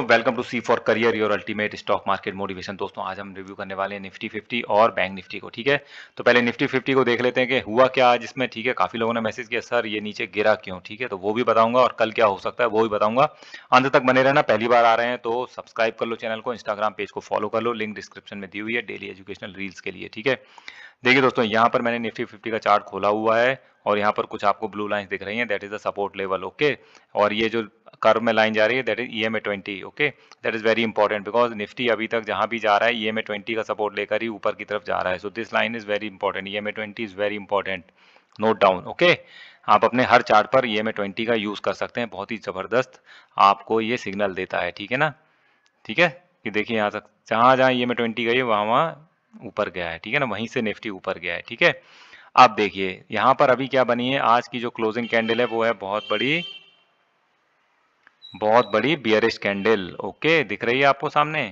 दोस्तों welcome to C for career your ultimate stock market motivation दोस्तों आज हम रिव्यू करने वाले हैं निफ्टी 50 और बैंक निफ्टी को ठीक है तो पहले निफ्टी 50 को देख लेते हैं कि हुआ क्या आज इसमें ठीक है काफी लोगों ने मैसेज किया सर ये नीचे गिरा क्यों ठीक है तो वो भी बताऊंगा और कल क्या हो सकता है वो भी बताऊंगा अंत तक बने रहना पहली बार आ रहे हैं तो सब्सक्राइब कर लो चैनल को इंस्टाग्राम पेज को फॉलो कर लो लिंक डिस्क्रिप्शन में दी हुई है डेली एजुकेशनल रील्स के लिए ठीक है देखिए दोस्तों यहाँ पर मैंने निफ्टी फिफ्टी का चार्ट खोला हुआ है और यहाँ पर कुछ आपको ब्लू लाइन दिख रही हैं that is the support level okay और ये जो कर्व में लाइन जा रही है that is E M A twenty okay that is very important because Nifty अभी तक जहाँ भी जा रहा है ई एम ए ट्वेंटी का सपोर्ट लेकर ही ऊपर की तरफ जा रहा है so this line is very important E M A twenty is very important note down okay आप अपने हर चार्ट पर ई एम ए ट्वेंटी का यूज कर सकते हैं बहुत ही जबरदस्त आपको ये सिग्नल देता है ठीक है ना ठीक है कि देखिए यहाँ तक जहाँ जहाँ ई एम ए ट्वेंटी गई वहाँ वहाँ ऊपर गया है ठीक है ना वहीं से निफ्टी ऊपर गया है ठीक है आप देखिए यहाँ पर अभी क्या बनी है आज की जो क्लोजिंग कैंडल है वो है बहुत बड़ी बहुत बड़ी बियरिश कैंडल ओके दिख रही है आपको सामने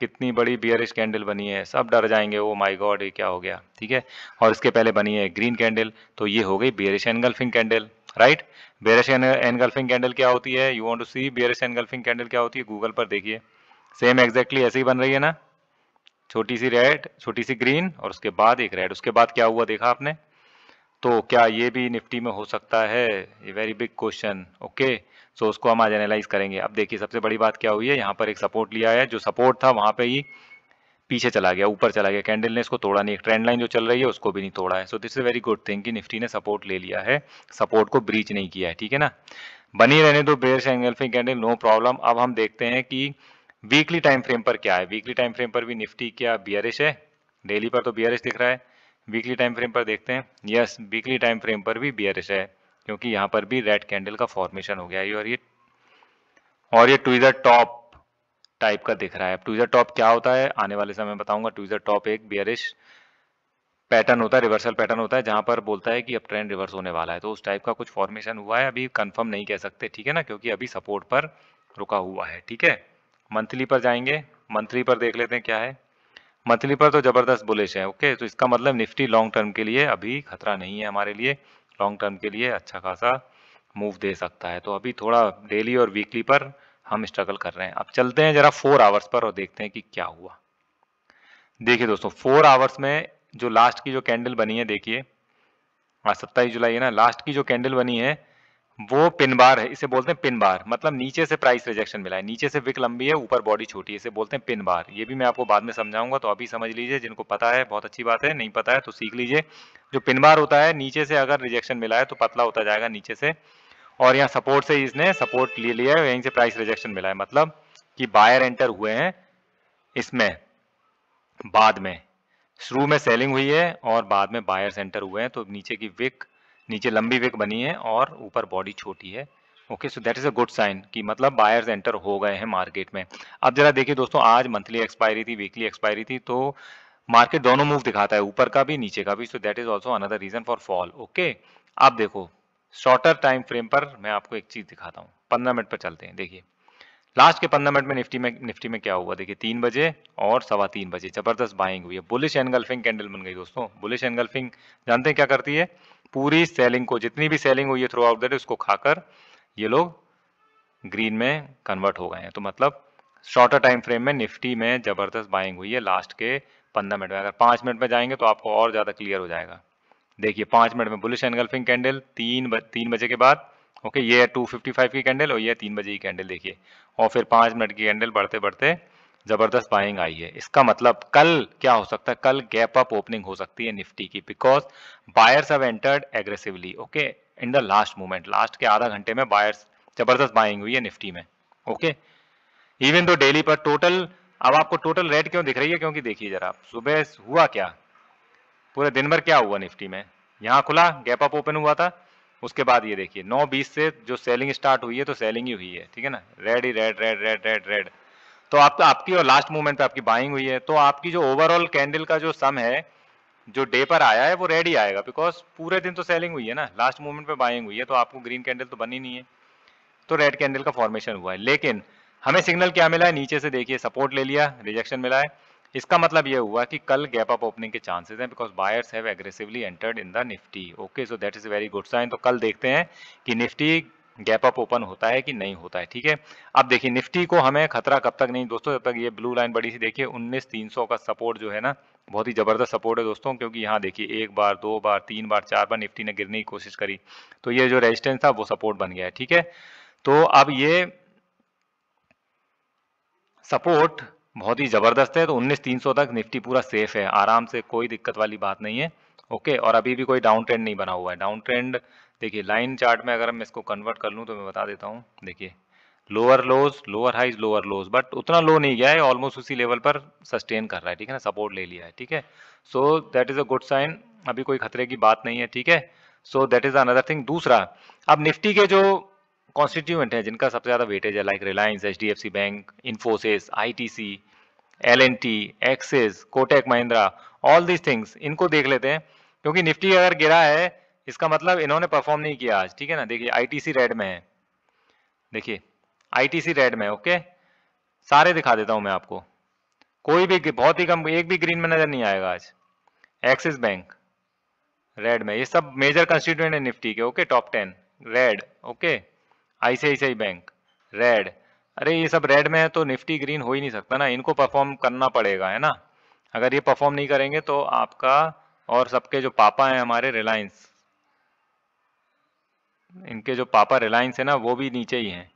कितनी बड़ी बियरिश कैंडल बनी है सब डर जाएंगे ओ माय गॉड ये क्या हो गया ठीक है और इसके पहले बनी है ग्रीन कैंडल तो ये हो गई bearish engulfing candle right bearish engulfing candle क्या होती है you want to see bearish engulfing candle क्या होती है गूगल पर देखिए सेम एग्जैक्टली ऐसे ही बन रही है ना छोटी सी रेड छोटी सी ग्रीन और उसके बाद एक रेड उसके बाद क्या हुआ देखा आपने तो क्या ये भी निफ्टी में हो सकता है ये very big question okay so उसको हम आज एनालाइज करेंगे अब देखिए सबसे बड़ी बात क्या हुई है यहाँ पर एक सपोर्ट लिया है जो सपोर्ट था वहाँ पे ही पीछे चला गया ऊपर चला गया कैंडल ने इसको तोड़ा नहीं ट्रेंड लाइन जो चल रही है उसको भी नहीं तोड़ा है so this is very good thing कि निफ्टी ने सपोर्ट ले लिया है सपोर्ट को ब्रीच नहीं किया है ठीक है ना बनी रहने दो bear angle candle no problem अब हम देखते हैं कि वीकली टाइम फ्रेम पर क्या है वीकली टाइम फ्रेम पर भी निफ्टी क्या बियरिश है डेली पर तो बियरिश दिख रहा है वीकली टाइम फ्रेम पर देखते हैं यस वीकली टाइम फ्रेम पर भी बियरिश है क्योंकि यहाँ पर भी रेड कैंडल का फॉर्मेशन हो गया है और ये और ये ट्विजर टॉप टाइप का दिख रहा है ट्विजर टॉप क्या होता है आने वाले समय बताऊंगा ट्विजर टॉप एक बियरिश पैटर्न होता है रिवर्सल पैटर्न होता है जहां पर बोलता है कि अब ट्रेंड रिवर्स होने वाला है तो उस टाइप का कुछ फॉर्मेशन हुआ है अभी कंफर्म नहीं कह सकते ठीक है ना क्योंकि अभी सपोर्ट पर रुका हुआ है ठीक है मंथली पर जाएंगे मंथली पर देख लेते हैं क्या है मंथली पर तो ज़बरदस्त बुलिश है ओके तो इसका मतलब निफ्टी लॉन्ग टर्म के लिए अभी खतरा नहीं है हमारे लिए लॉन्ग टर्म के लिए अच्छा खासा मूव दे सकता है तो अभी थोड़ा डेली और वीकली पर हम स्ट्रगल कर रहे हैं अब चलते हैं ज़रा फोर आवर्स पर और देखते हैं कि क्या हुआ देखिए दोस्तों फोर आवर्स में जो लास्ट की जो कैंडल बनी है देखिए आज सत्ताईस जुलाई है ना लास्ट की जो कैंडल बनी है वो पिन बार है इसे बोलते हैं पिन बार मतलब नीचे से प्राइस रिजेक्शन मिला है नीचे से विक लंबी है ऊपर बॉडी छोटी है इसे बोलते हैं पिन बार ये भी मैं आपको बाद में समझाऊंगा तो अभी समझ लीजिए जिनको पता है बहुत अच्छी बात है नहीं पता है तो सीख लीजिए जो पिन बार होता है नीचे से अगर रिजेक्शन मिला है तो पतला होता जाएगा नीचे से और यहाँ सपोर्ट से इसने सपोर्ट ले लिया है यहीं से प्राइस रिजेक्शन मिला है मतलब कि बायर एंटर हुए हैं इसमें बाद में शुरू में सेलिंग हुई है और बाद में बायर्स एंटर हुए हैं तो नीचे की विक नीचे लंबी विक बनी है और ऊपर बॉडी छोटी है okay so that is a good sign कि मतलब बायर्स एंटर हो गए हैं मार्केट में अब जरा देखिए दोस्तों आज मंथली एक्सपायरी थी वीकली एक्सपायरी थी तो मार्केट दोनों मूव दिखाता है ऊपर का भी नीचे का भी so that is also another reason for fall okay आप देखो शॉर्टर टाइम फ्रेम पर मैं आपको एक चीज दिखाता हूँ पंद्रह मिनट पर चलते हैं देखिए लास्ट के पंद्रह मिनट में निफ्टी में निफ्टी में क्या हुआ देखिए तीन बजे और सवा तीन बजे जबरदस्त बाइंग हुई है बुलिश एनगल्फिंग कैंडल बन गई दोस्तों बुलिश एनगल्फिंग जानते हैं क्या करती है पूरी सेलिंग को जितनी भी सेलिंग हुई है थ्रू आउट दैट उसको खाकर ये लोग ग्रीन में कन्वर्ट हो गए हैं तो मतलब शॉर्टर टाइम फ्रेम में निफ्टी में ज़बरदस्त बाइंग हुई है लास्ट के पंद्रह मिनट में अगर पाँच मिनट में जाएंगे तो आपको और ज़्यादा क्लियर हो जाएगा देखिए पाँच मिनट में बुलिश एनगल्फिंग कैंडल तीन ब, तीन बजे के बाद ओके ये है टू फिफ्टी फाइव की कैंडल और ये है तीन बजे की कैंडल देखिए और फिर पाँच मिनट की कैंडल बढ़ते बढ़ते जबरदस्त बाइंग आई है इसका मतलब कल क्या हो सकता है कल गैप अप ओपनिंग हो सकती है निफ्टी की because buyers have entered aggressively okay in the last moment last के आधा घंटे में बायर्स जबरदस्त बाइंग हुई है निफ्टी में ओके इवन दो डेली पर टोटल अब आपको टोटल रेड क्यों दिख रही है क्योंकि देखिए जरा सुबह हुआ क्या पूरे दिन भर क्या हुआ निफ्टी में यहाँ खुला गैप अप ओपन हुआ था उसके बाद ये देखिए 9:20 से जो सेलिंग स्टार्ट हुई है तो सेलिंग ही हुई है ठीक है ना रेड ही red red red red red तो आप तो आपकी और लास्ट मूवमेंट पे आपकी बाइंग हुई है तो आपकी जो ओवरऑल कैंडल का जो सम है जो डे पर आया है वो रेड ही आएगा बिकॉज पूरे दिन तो सेलिंग हुई है ना लास्ट मूवमेंट पे बाइंग हुई है तो आपको ग्रीन कैंडल तो बनी नहीं है तो रेड कैंडल का फॉर्मेशन हुआ है लेकिन हमें सिग्नल क्या मिला है नीचे से देखिए सपोर्ट ले लिया रिजेक्शन मिला है इसका मतलब ये हुआ कि कल गैप अप ओपनिंग के चांसेस हैं because buyers have aggressively entered in the Nifty okay so that is very good sign तो कल देखते हैं कि निफ्टी गैप अप ओपन होता है कि नहीं होता है ठीक है अब देखिए निफ्टी को हमें खतरा कब तक नहीं दोस्तों जब तक ये ब्लू लाइन बड़ी सी देखिए उन्नीस तीन सौ का सपोर्ट जो है ना बहुत ही ज़बरदस्त सपोर्ट है दोस्तों क्योंकि यहाँ देखिए एक बार दो बार तीन बार चार बार निफ्टी ने गिरने की कोशिश करी तो ये जो रेजिस्टेंस था वो सपोर्ट बन गया है ठीक है तो अब ये सपोर्ट बहुत ही ज़बरदस्त है तो उन्नीस तीन सौ तक निफ्टी पूरा सेफ है आराम से कोई दिक्कत वाली बात नहीं है ओके okay, और अभी भी कोई डाउन ट्रेंड नहीं बना हुआ है डाउन ट्रेंड देखिए लाइन चार्ट में अगर मैं इसको कन्वर्ट कर लूँ तो मैं बता देता हूँ देखिए lower lows lower highs lower lows but उतना लो नहीं गया है ऑलमोस्ट उसी लेवल पर सस्टेन कर रहा है ठीक है ना सपोर्ट ले लिया है ठीक है so that is a good sign अभी कोई खतरे की बात नहीं है ठीक है so that is another thing दूसरा अब निफ्टी के जो कॉन्स्टिट्यूएंट हैं जिनका सबसे ज़्यादा वेटेज है like Reliance H bank Infosys I L N T Axis Kotak Mahindra all these things इनको देख लेते हैं क्योंकि निफ्टी अगर गिरा है इसका मतलब इन्होंने परफॉर्म नहीं किया आज ठीक है ना देखिए आईटीसी रेड में है देखिए आईटीसी रेड में ओके सारे दिखा देता हूं मैं आपको कोई भी बहुत ही कम एक भी ग्रीन में नजर नहीं आएगा आज एक्सिस बैंक रेड में ये सब मेजर कंस्टिट्यूएंट है निफ्टी के okay top ten red okay ICICI bank red अरे ये सब रेड में है तो निफ्टी ग्रीन हो ही नहीं सकता ना इनको परफॉर्म करना पड़ेगा है ना अगर ये परफॉर्म नहीं करेंगे तो आपका और सबके जो पापा हैं हमारे रिलायंस इनके जो पापा रिलायंस है ना वो भी नीचे ही हैं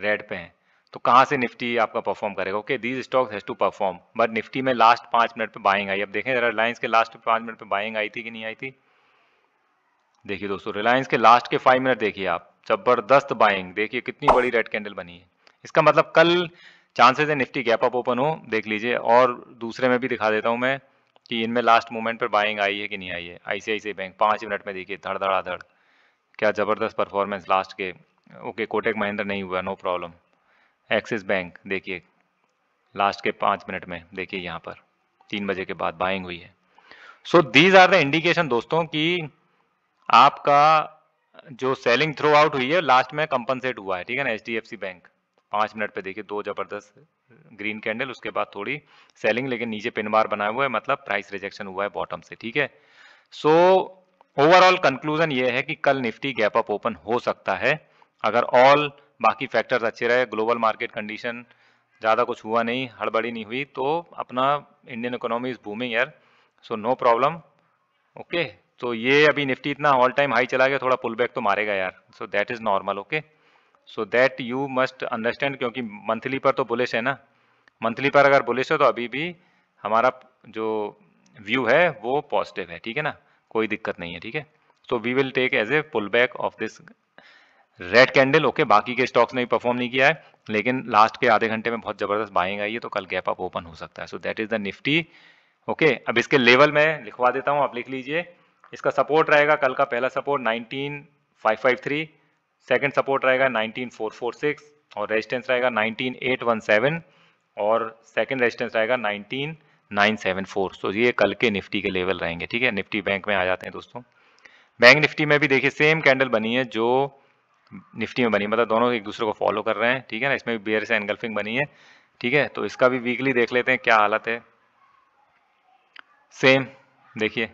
रेड पे हैं तो कहाँ से निफ्टी आपका परफॉर्म करेगा okay these stocks has to perform but Nifty में लास्ट पाँच मिनट पे बाइंग आई अब देखें जरा रिलायंस के लास्ट पाँच मिनट पे बाइंग आई थी कि नहीं आई थी देखिए दोस्तों रिलायंस के लास्ट के फाइव मिनट देखिए आप जबरदस्त बाइंग देखिए कितनी बड़ी रेड कैंडल बनी है इसका मतलब कल चांसेस है निफ्टी गैप अप ओपन हो देख लीजिए और दूसरे में भी दिखा देता हूँ मैं कि इनमें लास्ट मोमेंट पर बाइंग आई है कि नहीं आई है आईसीआईसी बैंक पाँच मिनट में देखिए धड़ धड़ाधड़ क्या ज़बरदस्त परफॉर्मेंस लास्ट के ओके कोटेक महिंद्र नहीं हुआ नो प्रॉब्लम एक्सिस बैंक देखिए लास्ट के पाँच मिनट में देखिए यहाँ पर तीन बजे के बाद बाइंग हुई है so these are the indication दोस्तों कि आपका जो सेलिंग थ्रू आउट हुई है लास्ट में कंपनसेट हुआ है ठीक है ना एच बैंक पाँच मिनट पे देखिए दो ज़बरदस्त ग्रीन कैंडल उसके बाद थोड़ी सेलिंग लेकिन नीचे पिन बार बनाए हुए है मतलब प्राइस रिजेक्शन हुआ है बॉटम से ठीक है सो ओवरऑल कंक्लूजन ये है कि कल निफ्टी गैप अप ओपन हो सकता है अगर ऑल बाकी फैक्टर्स अच्छे रहे ग्लोबल मार्केट कंडीशन ज़्यादा कुछ हुआ नहीं हड़बड़ी नहीं हुई तो अपना इंडियन इकोनॉमी इज बूमिंग यार सो नो प्रॉब्लम ओके तो ये अभी निफ्टी इतना ऑल टाइम हाई चला गया थोड़ा पुल बैक तो मारेगा यार so that is normal okay so that you must understand क्योंकि मंथली पर तो बुलिश है ना मंथली पर अगर बुलिश हो तो अभी भी हमारा जो व्यू है वो पॉजिटिव है ठीक है ना कोई दिक्कत नहीं है ठीक है so we will take as a pull back of this red candle okay बाकी के स्टॉक्स ने भी परफॉर्म नहीं किया है लेकिन लास्ट के आधे घंटे में बहुत ज़बरदस्त बाइंग आई है तो कल गैप अप ओपन हो सकता है so that is the Nifty okay अब इसके लेवल मैं लिखवा देता हूँ आप लिख लीजिए इसका सपोर्ट रहेगा कल का पहला support nineteen five five three second support रहेगा 19446 और रेजिस्टेंस रहेगा 19817 और सेकेंड रेजिस्टेंस रहेगा 19974 तो ये कल के निफ्टी के लेवल रहेंगे ठीक है निफ्टी बैंक में आ जाते हैं दोस्तों बैंक निफ्टी में भी देखिए सेम कैंडल बनी है जो निफ्टी में बनी मतलब दोनों एक दूसरे को फॉलो कर रहे हैं ठीक है ना इसमें भी बियर से एनगल्फिंग बनी है ठीक है तो इसका भी वीकली देख लेते हैं क्या हालत है सेम देखिए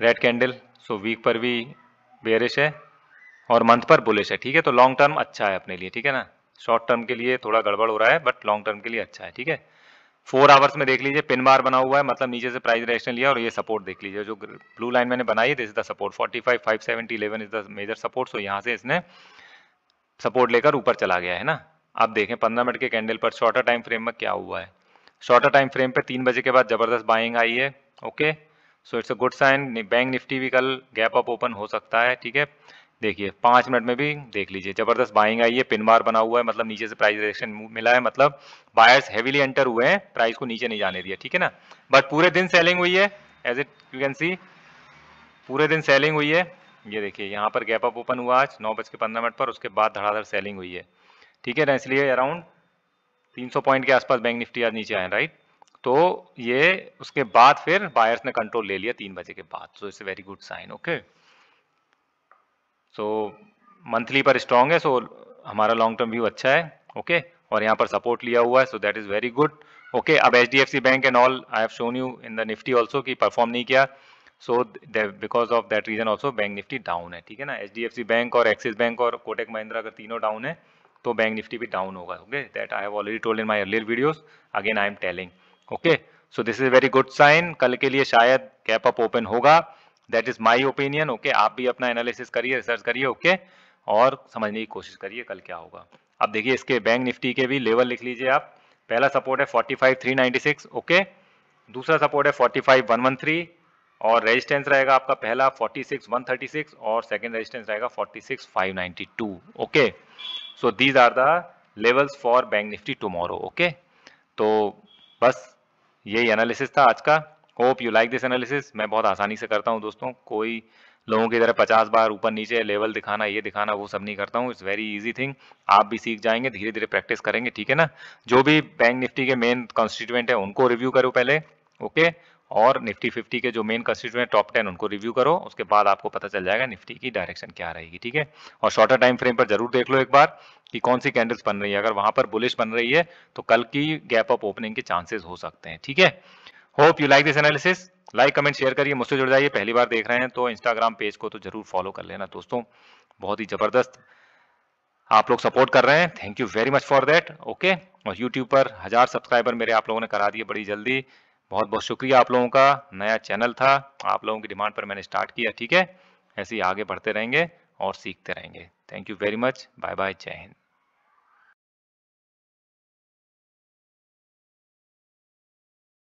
रेड कैंडल सो वीक पर भी बेरिश है और मंथ पर बुलिश है ठीक है तो लॉन्ग टर्म अच्छा है अपने लिए ठीक है ना शॉर्ट टर्म के लिए थोड़ा गड़बड़ हो रहा है बट लॉन्ग टर्म के लिए अच्छा है ठीक है फोर आवर्स में देख लीजिए पिन बार बना हुआ है मतलब नीचे से प्राइस रेशन लिया और ये सपोर्ट देख लीजिए जो ब्लू लाइन मैंने बनाई this is the support 45 seventy eleven is the major support so यहाँ से इसने सपोर्ट लेकर ऊपर चला गया है ना आप देखें पंद्रह मिनट के कैंडल पर शॉर्टर टाइम फ्रेम में क्या हुआ है शॉर्टर टाइम फ्रेम पर तीन बजे के बाद जबरदस्त बाइंग आई है okay so it's a good sign bank Nifty भी कल गैप अप ओपन हो सकता है ठीक है देखिए पाँच मिनट में भी देख लीजिए जबरदस्त बाइंग आई है पिन बार बना हुआ है मतलब नीचे से प्राइस रिएक्शन मिला है मतलब बायर्स हैवीली एंटर हुए हैं प्राइस को नीचे नहीं जाने दिया ठीक है ना बट पूरे दिन सेलिंग हुई है as it you can see पूरे दिन सेलिंग हुई है ये देखिए यहाँ पर गैप अप ओपन हुआ आज नौ बज के पंद्रह मिनट पर उसके बाद धड़ाधड़ सेलिंग हुई है ठीक है ना इसलिए अराउंड 300 पॉइंट के आसपास बैंक निफ्टी आज नीचे आए राइट तो ये उसके बाद फिर बायर्स ने कंट्रोल ले लिया तीन बजे के बाद so it's very good sign okay so monthly पर स्ट्रांग है सो so हमारा लॉन्ग टर्म व्यू अच्छा है ओके okay? और यहाँ पर सपोर्ट लिया हुआ है so that is very good okay अब H D F C bank and all I have shown you in the Nifty also कि परफॉर्म नहीं किया so because of that reason also bank Nifty down है ठीक है ना H D F C bank और Axis bank और कोटेक महिंद्रा अगर तीनों डाउन है तो बैंक निफ्टी भी डाउन होगा okay that I have already told in my earlier videos again I am telling okay so this is very good sign कल के लिए शायद कैप अप ओपन होगा that is my opinion okay आप भी अपना एनालिसिस करिए रिसर्च करिए ओके और समझने की कोशिश करिए कल क्या होगा अब देखिए इसके बैंक निफ्टी के भी लेवल लिख लीजिए आप पहला सपोर्ट है 45,396 ओके दूसरा सपोर्ट है 45,113 और रेजिस्टेंस रहेगा आपका पहला 46,136 और सेकेंड रेजिस्टेंस रहेगा 46,592 okay so these are the levels for bank Nifty tomorrow okay तो बस यही एनालिसिस था आज का hope you like this analysis मैं बहुत आसानी से करता हूँ दोस्तों कोई लोगों की तरह पचास बार ऊपर नीचे लेवल दिखाना ये दिखाना वो सब नहीं करता हूँ इट्स वेरी इजी थिंग आप भी सीख जाएंगे धीरे धीरे प्रैक्टिस करेंगे ठीक है ना जो भी बैंक निफ्टी के मेन कॉन्स्टिट्यूएंट है उनको रिव्यू करो पहले ओके और निफ्टी फिफ्टी के जो मेन कॉन्स्टिट्यूएंट टॉप टेन उनको रिव्यू करो उसके बाद आपको पता चल जाएगा निफ्टी की डायरेक्शन क्या रहेगी ठीक है और शॉर्टर टाइम फ्रेम पर जरूर देख लो एक बार कि कौन सी कैंडल्स बन रही है अगर वहां पर बुलिश बन रही है तो कल की गैप अप ओपनिंग के चांसेस हो सकते हैं ठीक है hope you like this analysis like comment share करिए मुझसे जुड़ जाइए पहली बार देख रहे हैं तो इंस्टाग्राम पेज को तो जरूर फॉलो कर लेना दोस्तों बहुत ही जबरदस्त आप लोग सपोर्ट कर रहे हैं thank you very much for that okay और यूट्यूब पर हजार सब्सक्राइबर मेरे आप लोगों ने करा दिए बड़ी जल्दी बहुत बहुत शुक्रिया आप लोगों का नया चैनल था आप लोगों की डिमांड पर मैंने स्टार्ट किया ठीक है ऐसे ही आगे बढ़ते रहेंगे और सीखते रहेंगे thank you very much bye bye जय हिंद